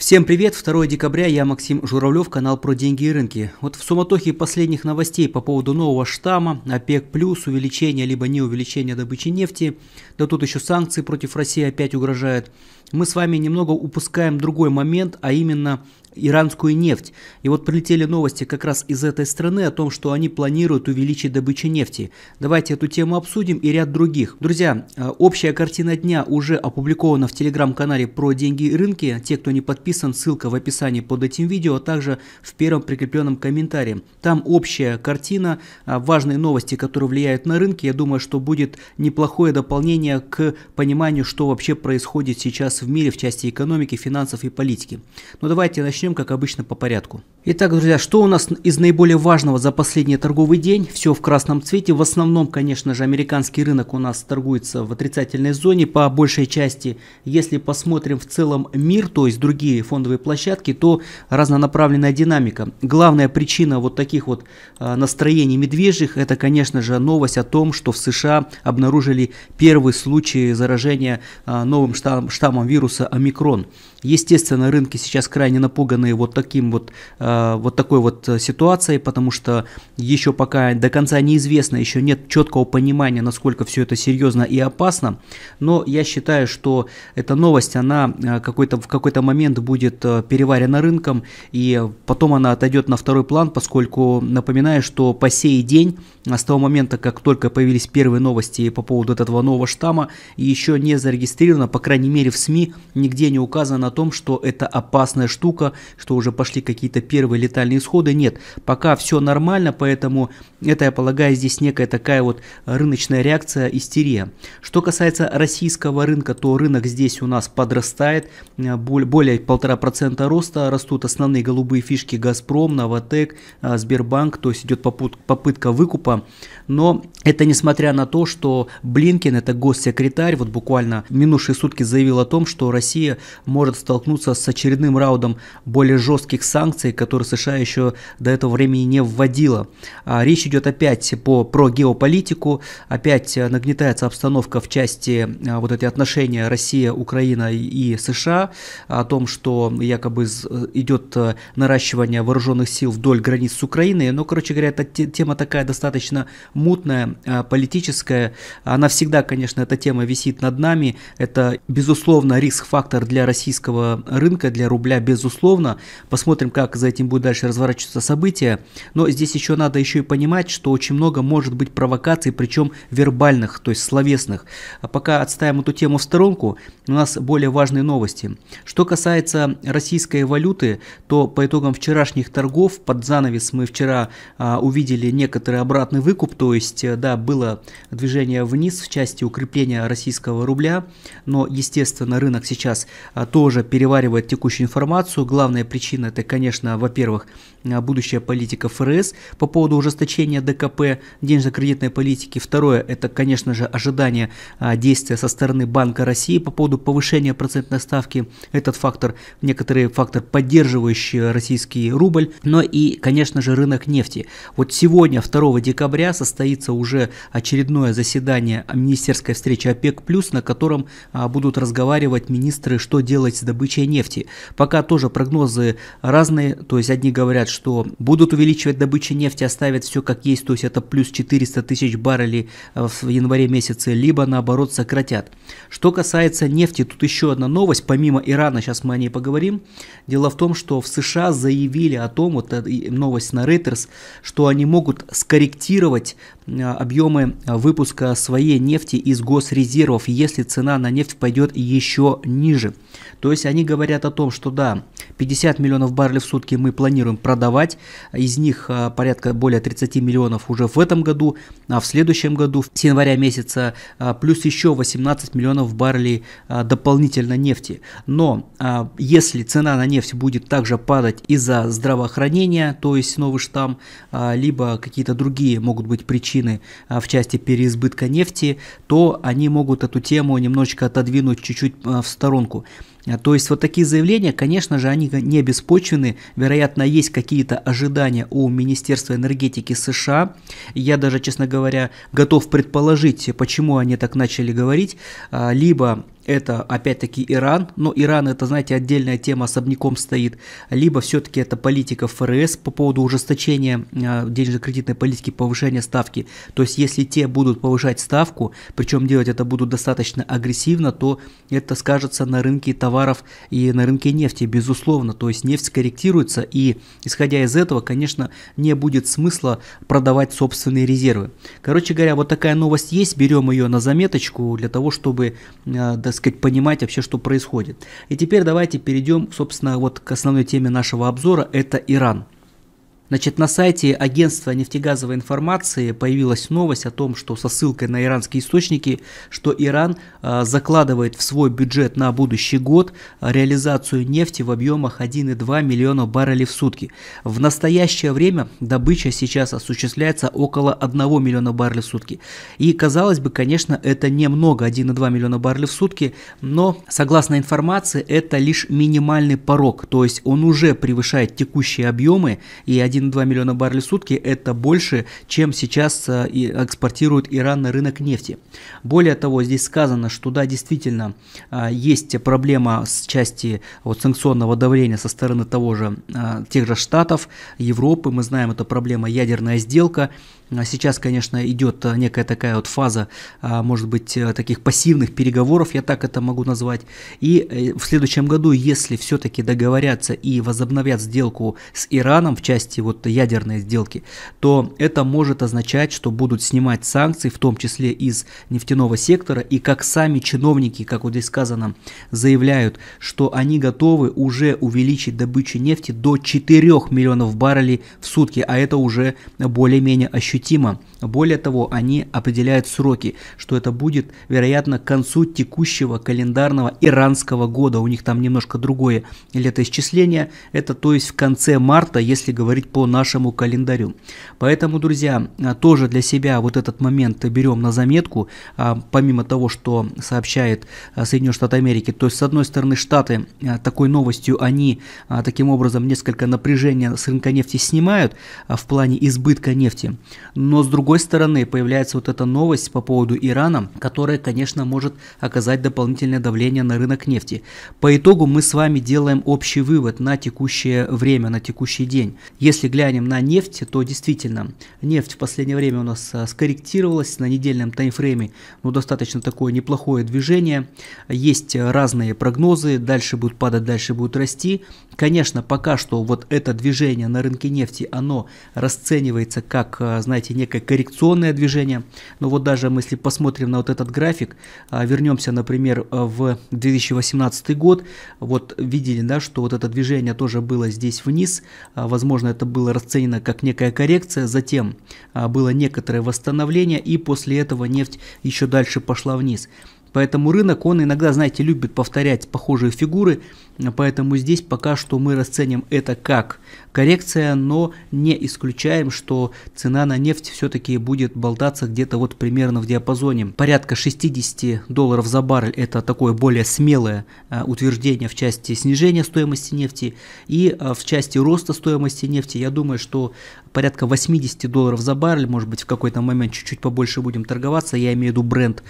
Всем привет! 2 декабря, я Максим Журавлев, канал про деньги и рынки. Вот в суматохе последних новостей по поводу нового штамма, ОПЕК+, плюс увеличение либо не увеличение добычи нефти, да тут еще санкции против России опять угрожают – мы с вами немного упускаем другой момент, а именно иранскую нефть. И вот прилетели новости как раз из этой страны о том, что они планируют увеличить добычу нефти. Давайте эту тему обсудим и ряд других. Друзья, э, общая картина дня уже опубликована в телеграм-канале про деньги и рынки. Те, кто не подписан, ссылка в описании под этим видео, а также в первом прикрепленном комментарии. Там общая картина, э, важные новости, которые влияют на рынки. Я думаю, что будет неплохое дополнение к пониманию, что вообще происходит сейчас в мире в части экономики, финансов и политики. Но давайте начнем, как обычно, по порядку. Итак, друзья, что у нас из наиболее важного за последний торговый день? Все в красном цвете. В основном, конечно же, американский рынок у нас торгуется в отрицательной зоне по большей части. Если посмотрим в целом мир, то есть другие фондовые площадки, то разнонаправленная динамика. Главная причина вот таких вот а, настроений медвежьих, это, конечно же, новость о том, что в США обнаружили первый случай заражения а, новым штаммом, штаммом вируса омикрон. Естественно, рынки сейчас крайне напуганы вот, таким вот, э, вот такой вот э, ситуацией, потому что еще пока до конца неизвестно, еще нет четкого понимания, насколько все это серьезно и опасно. Но я считаю, что эта новость, она э, какой-то, в какой-то момент будет э, переварена рынком, и потом она отойдет на второй план, поскольку, напоминаю, что по сей день, а с того момента, как только появились первые новости по поводу этого нового штамма, еще не зарегистрировано, по крайней мере в СМИ, СМИ нигде не указано о том, что это опасная штука, что уже пошли какие-то первые летальные исходы. Нет, пока все нормально, поэтому это, я полагаю, здесь некая такая вот рыночная реакция, истерия. Что касается российского рынка, то рынок здесь у нас подрастает, э, более полтора процента роста, растут основные голубые фишки Газпром, Новотек, э, Сбербанк, то есть идет попытка выкупа, но это несмотря на то, что Блинкин, это госсекретарь, вот буквально минувшие сутки заявил о том, что Россия может столкнуться с очередным раундом более жестких санкций, которые США еще до этого времени не вводила. А, речь идет опять по, про геополитику, опять нагнетается обстановка в части а, вот эти отношения Россия, Украина и США, о том, что якобы идет э, наращивание вооруженных сил вдоль границ с Украиной. Но, короче говоря, эта тема такая достаточно мутная, а, политическая. Она всегда, конечно, эта тема висит над нами. Это, безусловно, риск-фактор для российского рынка, для рубля, безусловно. Посмотрим, как за этим будет дальше разворачиваться события. Но здесь еще надо еще и понимать, что очень много может быть провокаций, причем вербальных, то есть словесных. А пока отставим эту тему в сторонку, у нас более важные новости. Что касается российской валюты, то по итогам вчерашних торгов под занавес мы вчера а, увидели некоторый обратный выкуп, то есть, да, было движение вниз в части укрепления российского рубля, но, естественно, рынок сейчас а, тоже переваривает текущую информацию. Главная причина это, конечно, во-первых, а, будущая политика ФРС по поводу ужесточения ДКП, денежно-кредитной политики. Второе, это, конечно же, ожидание а, действия со стороны Банка России по поводу повышения процентной ставки. Этот фактор, некоторый фактор, поддерживающий российский рубль. Но и, конечно же, рынок нефти. Вот сегодня, 2 декабря, состоится уже очередное заседание министерской встречи ОПЕК+, на котором будут разговаривать уговаривать министры, что делать с добычей нефти. Пока тоже прогнозы разные, то есть одни говорят, что будут увеличивать добычу нефти, оставят все как есть, то есть это плюс 400 тысяч баррелей э, в январе месяце, либо наоборот сократят. Что касается нефти, тут еще одна новость, помимо Ирана, сейчас мы о ней поговорим. Дело в том, что в США заявили о том, вот э, новость на Reuters, что они могут скорректировать э, объемы выпуска своей нефти из госрезервов, если цена на нефть пойдет еще еще ниже. То есть они говорят о том, что да, 50 миллионов баррелей в сутки мы планируем продавать, из них а, порядка более 30 миллионов уже в этом году, а в следующем году, в января месяца, а, плюс еще 18 миллионов баррелей а, дополнительно нефти. Но если цена на нефть будет также падать из-за здравоохранения, то есть новый штамм, либо какие-то другие могут быть причины в части переизбытка нефти, то они могут эту тему немножечко отодвинуть чуть-чуть а, в сторонку. А, то есть вот такие заявления, конечно же, они не беспочвены. Вероятно, есть какие-то ожидания у Министерства энергетики США. Я даже, честно говоря, готов предположить, почему они так начали говорить. А, либо это опять-таки Иран, но Иран это, знаете, отдельная тема особняком стоит, либо все-таки это политика ФРС по поводу ужесточения э, денежно-кредитной политики, повышения ставки. То есть если те будут повышать ставку, причем делать это будут достаточно агрессивно, то это скажется на рынке товаров и на рынке нефти, безусловно. То есть нефть скорректируется, и исходя из этого, конечно, не будет смысла продавать собственные резервы. Короче говоря, вот такая новость есть, берем ее на заметочку для того, чтобы, э, так сказать, понимать вообще, что происходит. И теперь давайте перейдем, собственно, вот к основной теме нашего обзора, это Иран. Значит, на сайте агентства нефтегазовой информации появилась новость о том, что со ссылкой на иранские источники, что Иран э, закладывает в свой бюджет на будущий год а, реализацию нефти в объемах 1,2 миллиона баррелей в сутки. В настоящее время добыча сейчас осуществляется около 1 миллиона баррелей в сутки. И казалось бы, конечно, это немного, 1,2 миллиона баррелей в сутки, но согласно информации, это лишь минимальный порог, то есть он уже превышает текущие объемы и 1 1,2 миллиона баррелей в сутки – это больше, чем сейчас э, экспортирует Иран на рынок нефти. Более того, здесь сказано, что да, действительно э, есть проблема с части вот, санкционного давления со стороны того же, э, тех же Штатов, Европы. Мы знаем, это проблема ядерная сделка. А сейчас, конечно, идет э, некая такая вот фаза, а, может быть, э, таких пассивных переговоров, я так это могу назвать. И э, в следующем году, если все-таки договорятся и возобновят сделку с Ираном в части вот ядерной сделки, то это может означать, что будут снимать санкции, в том числе из нефтяного сектора. И как сами чиновники, как вот здесь сказано, заявляют, что они готовы уже увеличить добычу нефти до 4 миллионов баррелей в сутки, а это уже более-менее ощутимо ощутимо. Более того, они определяют сроки, что это будет, вероятно, к концу текущего календарного иранского года. У них там немножко другое летоисчисление. Это то есть в конце марта, если говорить по нашему календарю. Поэтому, друзья, тоже для себя вот этот момент берем на заметку, а, помимо того, что сообщает а, Соединенные Штаты Америки. То есть, с одной стороны, Штаты а, такой новостью, они таким образом несколько напряжения с рынка нефти снимают в плане избытка нефти. Но с другой стороны появляется вот эта новость по поводу Ирана, которая, конечно, может оказать дополнительное давление на рынок нефти. По итогу мы с вами делаем общий вывод на текущее время, на текущий день. Если глянем на нефть, то действительно нефть в последнее время у нас а, скорректировалась на недельном таймфрейме, ну достаточно такое неплохое движение. Есть а, разные прогнозы, дальше будут падать, дальше будут расти. Конечно, пока что вот это движение на рынке нефти, оно расценивается как, э, знаете, некое коррекционное движение. Но вот даже если посмотрим на вот этот график, а, вернемся, например, э, в 2018 год, вот видели, да, что вот это движение тоже было здесь вниз, а, возможно, это было расценено как некая коррекция, затем а, было некоторое восстановление, и после этого нефть еще дальше пошла вниз. Поэтому рынок, он иногда, знаете, любит повторять похожие фигуры, поэтому здесь пока что мы расценим это как коррекция, но не исключаем, что цена на нефть все-таки будет болтаться где-то вот примерно в диапазоне. Порядка 60 долларов за баррель – это такое более смелое э, утверждение в части снижения стоимости нефти и э, в части роста стоимости нефти. Я думаю, что порядка 80 долларов за баррель, может быть, в какой-то момент чуть-чуть побольше будем торговаться, я имею в виду бренд,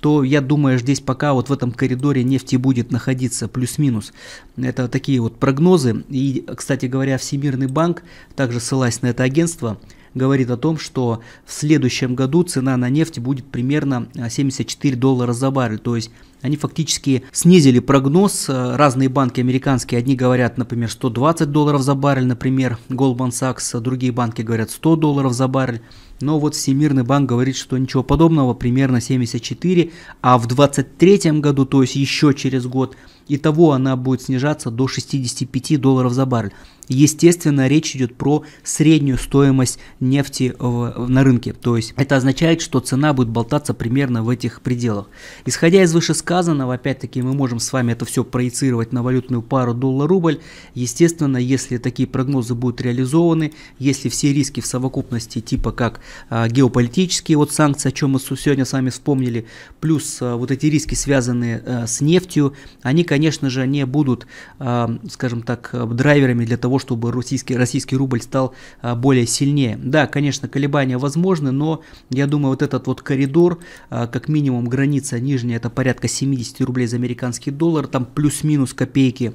то я думаю, здесь пока вот в этом коридоре нефти будет находиться плюс-минус. Это такие вот прогнозы. И, кстати говоря, Всемирный банк, также ссылаясь на это агентство, говорит о том, что в следующем году цена на нефть будет примерно 74 а, доллара за баррель. То есть они фактически снизили прогноз. Разные банки американские, одни говорят, например, 120 долларов за баррель, например, Goldman Sachs, другие банки говорят 100 долларов за баррель. Но вот Всемирный банк говорит, что ничего подобного, примерно 74, а в 2023 году, то есть еще через год, и того она будет снижаться до 65 долларов за баррель. Естественно, речь идет про среднюю стоимость нефти на рынке. То есть это означает, что цена будет болтаться примерно в этих пределах. Исходя из вышесказанного, сказанного, опять-таки, мы можем с вами это все проецировать на валютную пару доллар-рубль. Естественно, если такие прогнозы будут реализованы, если все риски в совокупности, типа как а, геополитические вот санкции, о чем мы сегодня с вами вспомнили, плюс а, вот эти риски, связанные а, с нефтью, они, конечно же, не будут, а, скажем так, драйверами для того, чтобы российский, российский рубль стал а, более сильнее. Да, конечно, колебания возможны, но я думаю, вот этот вот коридор, а, как минимум граница нижняя, это порядка 70 рублей за американский доллар, там плюс-минус копейки,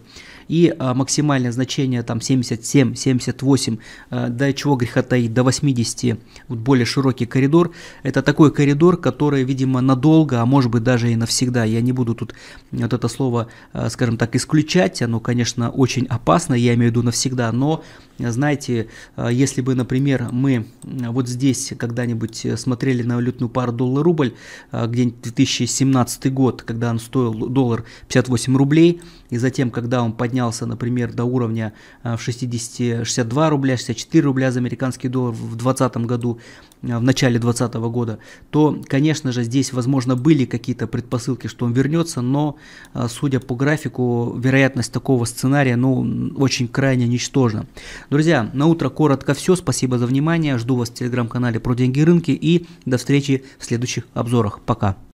и а, максимальное значение там 77, 78, а, до чего греха таить, до 80, вот более широкий коридор. Это такой коридор, который, видимо, надолго, а может быть даже и навсегда. Я не буду тут вот это слово, а, скажем так, исключать, оно, конечно, очень опасно, я имею в виду навсегда, но знаете, э, если бы, например, мы вот здесь когда-нибудь э, смотрели на валютную пару доллар-рубль, э, где-нибудь 2017 год, когда он стоил доллар 58 рублей, и затем, когда он поднялся, например, до уровня э, в 60, 62 рубля, 64 рубля за американский доллар в 2020 году, э, в начале 2020 года, то, конечно же, здесь, возможно, были какие-то предпосылки, что он вернется, но, э, судя по графику, вероятность такого сценария, ну, очень крайне ничтожна. Друзья, на утро коротко все, спасибо за внимание, жду вас в телеграм-канале про деньги и рынки и до встречи в следующих обзорах. Пока!